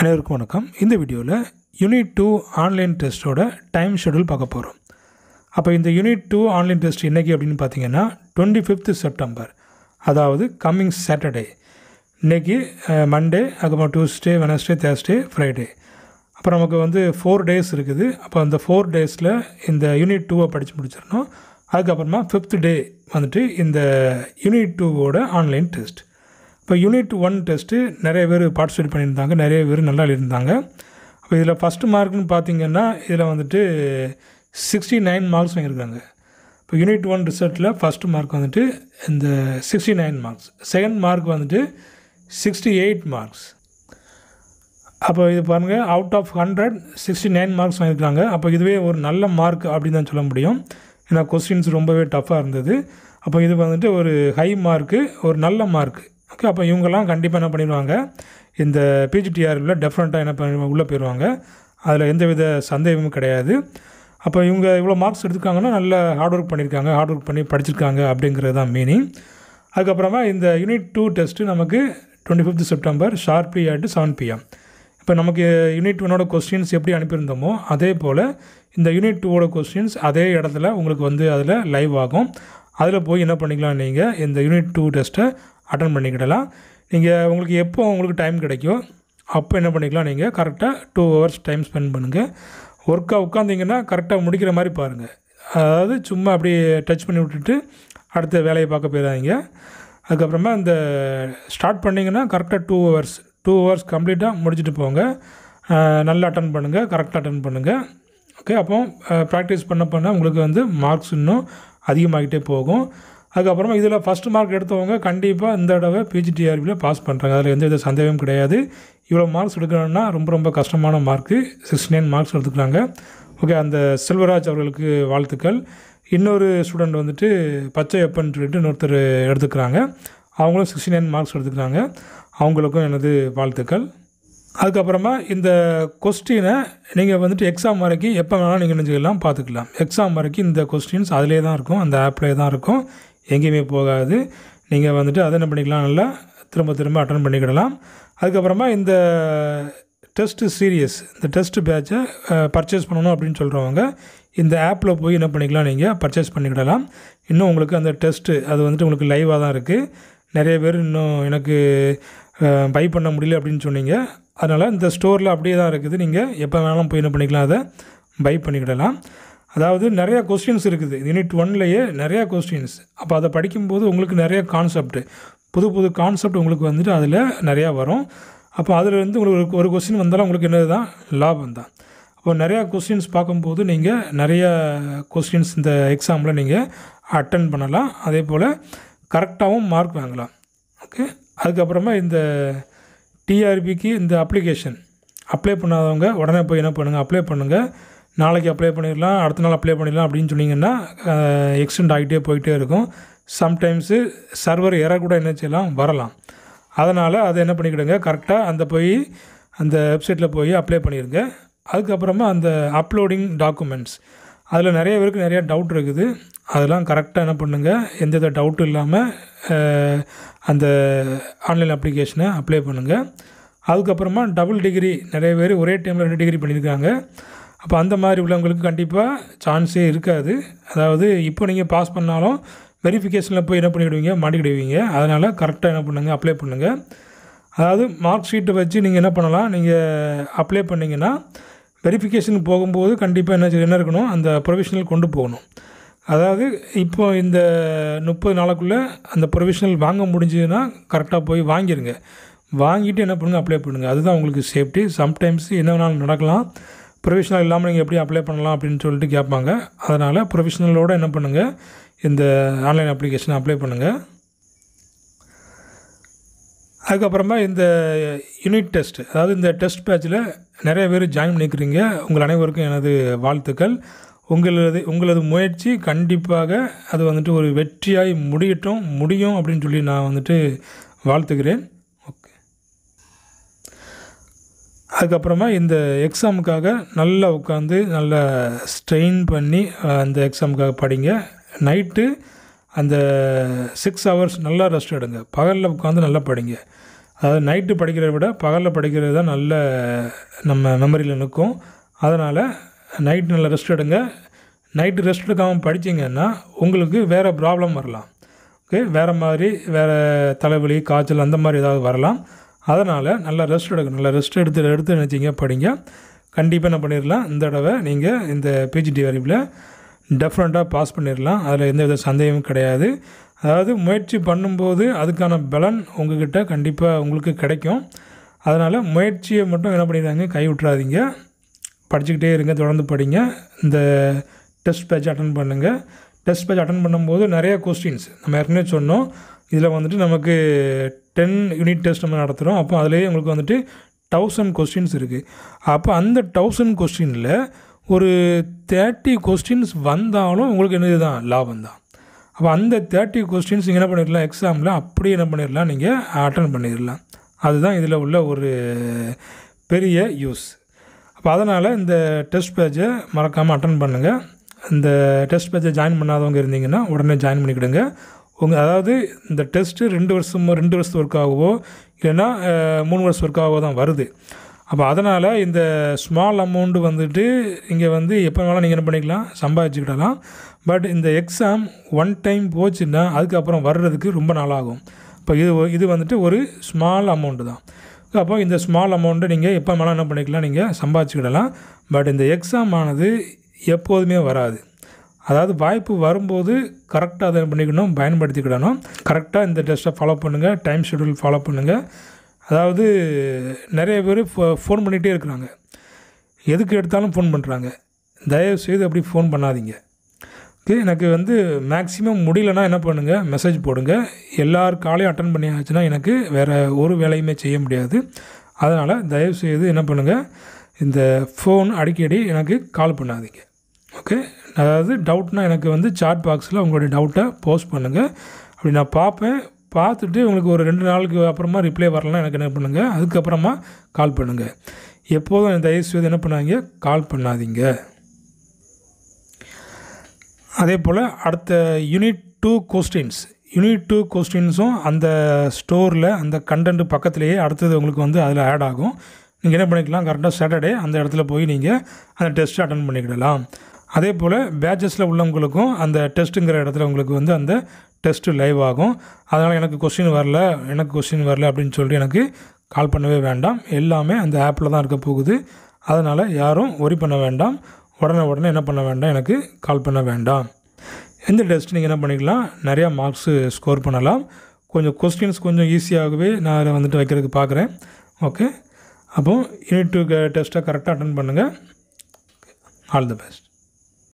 அனைவருக்கும் வணக்கம் இந்த வீடியோவில் யூனிட் டூ ஆன்லைன் டெஸ்ட்டோட டைம் ஷெடியூல் பார்க்க போகிறோம் அப்போ இந்த யூனிட் டூ ஆன்லைன் டெஸ்ட் இன்றைக்கி அப்படின்னு பார்த்தீங்கன்னா டுவெண்ட்டி ஃபிஃப்த் செப்டம்பர் அதாவது கம்மிங் சாட்டர்டே இன்றைக்கி மண்டே அதுக்கப்புறம் டியூஸ்டே வெனஸ்டே தேர்ஸ்டே ஃப்ரைடே அப்புறம் நமக்கு வந்து ஃபோர் டேஸ் இருக்குது அப்போ அந்த ஃபோர் டேஸில் இந்த யூனிட் டூவை படித்து முடிச்சிடணும் அதுக்கப்புறமா ஃபிஃப்த் டே வந்துட்டு இந்த யூனிட் டூவோட ஆன்லைன் டெஸ்ட் இப்போ யூனிட் ஒன் டெஸ்ட்டு நிறைய பேர் பார்ட்டிசிபேட் பண்ணியிருந்தாங்க நிறைய பேர் நல்லா இருந்தாங்க அப்போ இதில் ஃபஸ்ட்டு மார்க்குன்னு பார்த்தீங்கன்னா இதில் வந்துட்டு சிக்ஸ்டி நைன் மார்க்ஸ் வாங்கியிருக்காங்க இப்போ யூனிட் ஒன் ரிசல்ட்டில் ஃபஸ்ட் மார்க் வந்துட்டு இந்த sixty nine marks second mark வந்துட்டு சிக்ஸ்டி எயிட் மார்க்ஸ் அப்போ இது பாருங்கள் out of hundred sixty nine marks வாங்கியிருக்காங்க அப்போ இதுவே ஒரு நல்ல மார்க் அப்படின்னு தான் சொல்ல முடியும் ஏன்னா கொஸ்டின்ஸ் ரொம்பவே டஃப்பாக இருந்தது அப்போ இது வந்துட்டு ஒரு ஹை மார்க்கு ஒரு நல்ல மார்க்கு ஓகே அப்போ இவங்கெல்லாம் கண்டிப்பாக என்ன பண்ணிடுவாங்க இந்த பிஜிடிஆரில் டெஃபரெண்ட்டாக என்ன பண்ணி உள்ளே போயிடுவாங்க அதில் எந்தவித சந்தேகமும் கிடையாது அப்போ இவங்க இவ்வளோ மார்க்ஸ் எடுத்துக்காங்கன்னா நல்ல ஹார்ட் ஒர்க் பண்ணியிருக்காங்க ஹார்ட் ஒர்க் பண்ணி படிச்சிருக்காங்க அப்படிங்கிறது தான் மீனிங் அதுக்கப்புறமா இந்த யூனிட் டூ டெஸ்ட்டு நமக்கு twenty fifth September sharply at seven PM இப்போ நமக்கு யூனிட் ஒன்னோட கொஸ்டின்ஸ் எப்படி அனுப்பியிருந்தோமோ அதே போல் இந்த யூனிட் டூவோட கொஸ்டின்ஸ் அதே இடத்துல உங்களுக்கு வந்து அதில் லைவ் ஆகும் அதில் போய் என்ன பண்ணிக்கலாம் நீங்கள் இந்த யூனிட் டூ டெஸ்ட்டை அட்டன் பண்ணிக்கிடலாம் நீங்கள் உங்களுக்கு எப்போ உங்களுக்கு டைம் கிடைக்கும் அப்போ என்ன பண்ணிக்கலாம் நீங்கள் கரெக்டாக டூ ஹவர்ஸ் டைம் ஸ்பெண்ட் பண்ணுங்கள் ஒர்க்காக உட்காந்திங்கன்னா கரெக்டாக முடிக்கிற மாதிரி பாருங்கள் அதாவது சும்மா அப்படி டச் பண்ணி விட்டுட்டு அடுத்த வேலையை பார்க்க போயிடாதீங்க அதுக்கப்புறமா இந்த ஸ்டார்ட் பண்ணிங்கன்னா கரெக்டாக டூ ஹவர்ஸ் டூ ஹவர்ஸ் கம்ப்ளீட்டாக முடிச்சுட்டு போங்க நல்லா அட்டன் பண்ணுங்கள் கரெக்டாக அட்டன் பண்ணுங்கள் ஓகே அப்போ ப்ராக்டிஸ் பண்ண பண்ண உங்களுக்கு வந்து மார்க்ஸ் இன்னும் அதிகமாகிட்டே போகும் அதுக்கப்புறமா இதில் ஃபஸ்ட் மார்க் எடுத்தவங்க கண்டிப்பாக இந்த தடவை பிஜிடிஆர்பியில் பாஸ் பண்ணுறாங்க அதில் எந்த வித சந்தேகமும் கிடையாது இவ்வளோ மார்க்ஸ் எடுக்கணும்னா ரொம்ப ரொம்ப கஷ்டமான மார்க்கு சிக்ஸ்டி நைன் மார்க்ஸ் எடுத்துக்கிறாங்க ஓகே அந்த செல்வராஜ் அவர்களுக்கு வாழ்த்துக்கள் இன்னொரு ஸ்டூடெண்ட் வந்துட்டு பச்சை எப்பன்னு சொல்லிட்டு இன்னொருத்தர் எடுத்துக்கிறாங்க அவங்களும் சிக்ஸ்டி நைன் மார்க்ஸ் எடுத்துக்கிறாங்க அவங்களுக்கும் எனது வாழ்த்துக்கள் அதுக்கப்புறமா இந்த கொஸ்டினை நீங்கள் வந்துட்டு எக்ஸாம் வரைக்கும் எப்போ வேணாலும் நீங்கள் நினச்சிக்கலாம் பார்த்துக்கலாம் எக்ஸாம் வரைக்கும் இந்த கொஸ்டின்ஸ் அதிலே தான் இருக்கும் அந்த ஆப்லேயே தான் இருக்கும் எங்கேயுமே போகாது நீங்கள் வந்துட்டு அதை என்ன பண்ணிக்கலாம் நல்லா திரும்ப திரும்ப அட்டன் பண்ணிக்கிடலாம் அதுக்கப்புறமா இந்த டெஸ்ட்டு சீரியஸ் இந்த டெஸ்ட்டு பேட்சை பர்ச்சேஸ் பண்ணணும் அப்படின்னு சொல்கிறவங்க இந்த ஆப்பில் போய் என்ன பண்ணிக்கலாம் நீங்கள் பர்ச்சேஸ் பண்ணிக்கிடலாம் இன்னும் உங்களுக்கு அந்த டெஸ்ட்டு அது வந்துட்டு உங்களுக்கு லைவாக தான் இருக்குது நிறைய பேர் இன்னும் எனக்கு பை பண்ண முடியல அப்படின்னு சொன்னீங்க அதனால் இந்த ஸ்டோரில் அப்படியே தான் இருக்குது நீங்கள் எப்போ வேணாலும் போய் என்ன பண்ணிக்கலாம் அதை பை பண்ணிக்கிடலாம் அதாவது நிறையா கொஸ்டின்ஸ் இருக்குது யூனிட் ஒன்லேயே நிறையா கொஸ்டின்ஸ் அப்போ அதை படிக்கும்போது உங்களுக்கு நிறையா கான்செப்ட் புது புது கான்செப்ட் உங்களுக்கு வந்துட்டு அதில் நிறையா வரும் அப்போ இருந்து உங்களுக்கு ஒரு கொஸ்டின் வந்தாலும் உங்களுக்கு என்னது தான் லாபம் தான் அப்போ நிறையா கொஸ்டின்ஸ் பார்க்கும்போது நீங்கள் நிறையா கொஸ்டின்ஸ் இந்த எக்ஸாமில் நீங்கள் அட்டன் பண்ணலாம் அதே போல் கரெக்டாகவும் மார்க் வாங்கலாம் ஓகே அதுக்கப்புறமா இந்த டிஆர்பிக்கு இந்த அப்ளிகேஷன் அப்ளை பண்ணாதவங்க உடனே போய் என்ன பண்ணுங்கள் அப்ளை பண்ணுங்கள் நாளைக்கு அப்ளை பண்ணிடலாம் அடுத்த நாள் அப்ளை பண்ணிடலாம் அப்படின்னு சொன்னிங்கன்னா எக்ஸ்டெண்ட் ஆகிட்டே போயிட்டே இருக்கும் சம்டைம்ஸு சர்வர் எரர் கூட என்ன செய்யலாம் வரலாம் அதனால் அதை என்ன பண்ணிக்கிடுங்க கரெக்டாக அந்த போய் அந்த வெப்சைட்டில் போய் அப்ளை பண்ணிடுங்க அதுக்கப்புறமா அந்த அப்லோடிங் டாக்குமெண்ட்ஸ் அதில் நிறைய பேருக்கு நிறையா டவுட் இருக்குது அதெல்லாம் கரெக்டாக என்ன பண்ணுங்கள் எந்தவித டவுட்டும் இல்லாமல் அந்த ஆன்லைன் அப்ளிகேஷனை அப்ளை பண்ணுங்கள் அதுக்கப்புறமா டபுள் டிகிரி நிறைய பேர் ஒரே டைமில் ரெண்டு டிகிரி பண்ணியிருக்காங்க அப்போ அந்த மாதிரி உள்ளவங்களுக்கு கண்டிப்பாக சான்ஸே இருக்காது அதாவது இப்போ நீங்கள் பாஸ் பண்ணாலும் வெரிஃபிகேஷனில் போய் என்ன பண்ணிவிடுவீங்க மாட்டிக்கிடுவீங்க அதனால் கரெக்டாக என்ன பண்ணுங்கள் அப்ளை பண்ணுங்கள் அதாவது மார்க் ஷீட்டை வச்சு நீங்கள் என்ன பண்ணலாம் நீங்கள் அப்ளை பண்ணிங்கன்னா வெரிஃபிகேஷன் போகும்போது கண்டிப்பாக என்ன என்ன இருக்கணும் அந்த ப்ரொவிஷனல் கொண்டு போகணும் அதாவது இப்போ இந்த முப்பது நாளுக்குள்ளே அந்த ப்ரொவிஷனல் வாங்க முடிஞ்சதுன்னா கரெக்டாக போய் வாங்கிடுங்க வாங்கிட்டு என்ன பண்ணுங்கள் அப்ளை பண்ணுங்கள் அதுதான் உங்களுக்கு சேஃப்டி சம்டைம்ஸ் என்ன வேணாலும் நடக்கலாம் ப்ரொவிஷனல் இல்லாமல் நீங்கள் எப்படி அப்ளை பண்ணலாம் அப்படின்னு சொல்லிட்டு கேட்பாங்க அதனால் ப்ரொவிஷனலோடு என்ன பண்ணுங்கள் இந்த ஆன்லைன் அப்ளிகேஷனை அப்ளை பண்ணுங்கள் அதுக்கப்புறமா இந்த யூனிட் டெஸ்ட் அதாவது இந்த டெஸ்ட் பேச்சில் நிறைய பேர் ஜாயின் பண்ணிக்கிறீங்க உங்கள் அனைவருக்கும் எனது வாழ்த்துக்கள் உங்களது உங்களது முயற்சி கண்டிப்பாக அது வந்துட்டு ஒரு வெற்றியாய் முடியட்டும் முடியும் அப்படின்னு சொல்லி நான் வந்துட்டு வாழ்த்துக்கிறேன் அதுக்கப்புறமா இந்த எக்ஸாமுக்காக நல்லா உட்காந்து நல்லா ஸ்ட்ரெயின் பண்ணி அந்த எக்ஸாமுக்காக படிங்க நைட்டு அந்த சிக்ஸ் ஹவர்ஸ் நல்லா ரெஸ்ட் எடுங்க பகலில் உட்காந்து நல்லா படிங்க அதாவது நைட்டு படிக்கிறத விட பகலில் படிக்கிறது தான் நல்ல நம்ம மெமரியில் நிற்கும் அதனால் நைட்டு நல்லா ரெஸ்ட் எடுங்க நைட்டு ரெஸ்ட் எடுக்காமல் படித்தீங்கன்னா உங்களுக்கு வேறு ப்ராப்ளம் வரலாம் ஓகே வேறு மாதிரி வேறு தலைவலி காய்ச்சல் அந்த மாதிரி ஏதாவது வரலாம் அதனால் நல்லா ரெஸ்ட் எடுக்கணும் நல்லா ரெஸ்ட் எடுத்து எடுத்து நினச்சிங்க படிங்க கண்டிப்பாக என்ன பண்ணிடலாம் இந்த தடவை நீங்கள் இந்த பிஜிடி அறிவில் டெஃபினட்டாக பாஸ் பண்ணிடலாம் அதில் எந்தவித சந்தேகமும் கிடையாது அதாவது முயற்சி பண்ணும்போது அதுக்கான பலன் உங்ககிட்ட கண்டிப்பாக உங்களுக்கு கிடைக்கும் அதனால் முயற்சியை மட்டும் என்ன பண்ணிடுறாங்க கை விட்டுறாதீங்க படிச்சுக்கிட்டே இருங்க தொடர்ந்து படிங்க இந்த டெஸ்ட் பேட்ச் அட்டன் பண்ணுங்கள் டெஸ்ட் பேட்ச் அட்டன் பண்ணும்போது நிறைய கொஸ்டின்ஸ் நம்ம ஏற்கனவே சொன்னோம் இதில் வந்துட்டு நமக்கு டென் யூனிட் டெஸ்ட் நம்ம நடத்துகிறோம் அப்போ அதிலேயே உங்களுக்கு வந்துட்டு தௌசண்ட் கொஸ்டின்ஸ் இருக்குது அப்போ அந்த தௌசண்ட் கொஸ்டினில் ஒரு தேர்ட்டி கொஸ்டின்ஸ் வந்தாலும் உங்களுக்கு என்னது தான் லாபம் தான் அப்போ அந்த தேர்ட்டி கொஸ்டின்ஸ் நீங்கள் என்ன பண்ணிடலாம் எக்ஸாமில் அப்படியே என்ன பண்ணிடலாம் நீங்கள் அட்டன் பண்ணிடலாம் அதுதான் இதில் உள்ள ஒரு பெரிய யூஸ் அப்போ அதனால் இந்த டெஸ்ட் பேஜை மறக்காமல் அட்டன் பண்ணுங்கள் இந்த டெஸ்ட் பேஜை ஜாயின் பண்ணாதவங்க இருந்தீங்கன்னா உடனே ஜாயின் பண்ணிக்கிடுங்க உங்கள் அதாவது இந்த டெஸ்ட்டு ரெண்டு வருஷம் ரெண்டு வருஷத்து ஒர்க்காகவோ இல்லைன்னா மூணு வருஷம் ஒர்க்காகவோ தான் வருது அப்போ அதனால் இந்த ஸ்மால் அமௌண்ட்டு வந்துட்டு இங்கே வந்து எப்போ வேணாலும் நீங்கள் என்ன பண்ணிக்கலாம் சம்பாதிச்சுக்கிடலாம் பட் இந்த எக்ஸாம் ஒன் டைம் போச்சுன்னா அதுக்கப்புறம் வர்றதுக்கு ரொம்ப நாளாகும் இப்போ இது இது வந்துட்டு ஒரு ஸ்மால் அமௌண்ட்டு தான் அப்போ இந்த ஸ்மால் அமௌண்ட்டை நீங்கள் எப்போ வேணாலும் என்ன பண்ணிக்கலாம் நீங்கள் சம்பாதிச்சுக்கிடலாம் பட் இந்த எக்ஸாம் ஆனது எப்போதுமே வராது அதாவது வாய்ப்பு வரும்போது கரெக்டாக அதை பண்ணிக்கணும் பயன்படுத்திக்கிடணும் கரெக்டாக இந்த டெஸ்ட்டை ஃபாலோ பண்ணுங்கள் டைம் ஷெடியூல் ஃபாலோ பண்ணுங்கள் அதாவது நிறைய பேர் ஃபோ ஃபோன் பண்ணிகிட்டே இருக்கிறாங்க எதுக்கு எடுத்தாலும் ஃபோன் பண்ணுறாங்க தயவு செய்து அப்படி ஃபோன் பண்ணாதீங்க ஓகே எனக்கு வந்து மேக்ஸிமம் முடியலன்னா என்ன பண்ணுங்கள் மெசேஜ் போடுங்க எல்லார் காலையும் அட்டன் பண்ணியாச்சுன்னா எனக்கு வேறு ஒரு வேலையுமே செய்ய முடியாது அதனால் தயவுசெய்து என்ன பண்ணுங்கள் இந்த ஃபோன் அடிக்கடி எனக்கு கால் பண்ணாதீங்க ஓகே அதாவது டவுட்னால் எனக்கு வந்து சாட் பாக்ஸில் உங்களுடைய டவுட்டை போஸ்ட் பண்ணுங்கள் அப்படி நான் பார்ப்பேன் பார்த்துட்டு உங்களுக்கு ஒரு ரெண்டு நாளுக்கு அப்புறமா ரிப்ளை வரலாம் எனக்கு என்ன பண்ணுங்கள் அதுக்கப்புறமா கால் பண்ணுங்கள் எப்போதும் தயவு செய்து என்ன பண்ணாதீங்க கால் பண்ணாதீங்க அதே போல் அடுத்த unit two questions unit two கொஸ்டின்ஸும் அந்த ஸ்டோரில் அந்த கண்டென்ட் பக்கத்துலேயே அடுத்தது உங்களுக்கு வந்து அதில் ஆட் ஆகும் நீங்கள் என்ன பண்ணிக்கலாம் கரெக்டாக சாட்டர்டே அந்த இடத்துல போய் நீங்கள் அந்த டெஸ்ட்டை அட்டன் பண்ணிக்கிடலாம் அதே போல் பேட்சஸில் உள்ளவங்களுக்கும் அந்த டெஸ்ட்டுங்கிற இடத்துல உங்களுக்கு வந்து அந்த டெஸ்ட்டு லைவ் ஆகும் அதனால் எனக்கு கொஸ்டின் வரல எனக்கு கொஸ்டின் வரல அப்படின்னு சொல்லிட்டு எனக்கு கால் பண்ணவே வேண்டாம் எல்லாமே அந்த ஆப்பில் தான் இருக்க போகுது அதனால் யாரும் ஒரி பண்ண வேண்டாம் உடனே உடனே என்ன பண்ண வேண்டாம் எனக்கு கால் பண்ண வேண்டாம் எந்த டெஸ்ட் நீங்கள் என்ன பண்ணிக்கலாம் நிறையா மார்க்ஸு ஸ்கோர் பண்ணலாம் கொஞ்சம் கொஸ்டின்ஸ் கொஞ்சம் ஈஸியாகவே நான் வந்துட்டு வைக்கிறதுக்கு பார்க்குறேன் ஓகே அப்போது யூனிட் டூ டெஸ்ட்டை கரெக்டாக அட்டன் பண்ணுங்கள் ஆல் தி பெஸ்ட்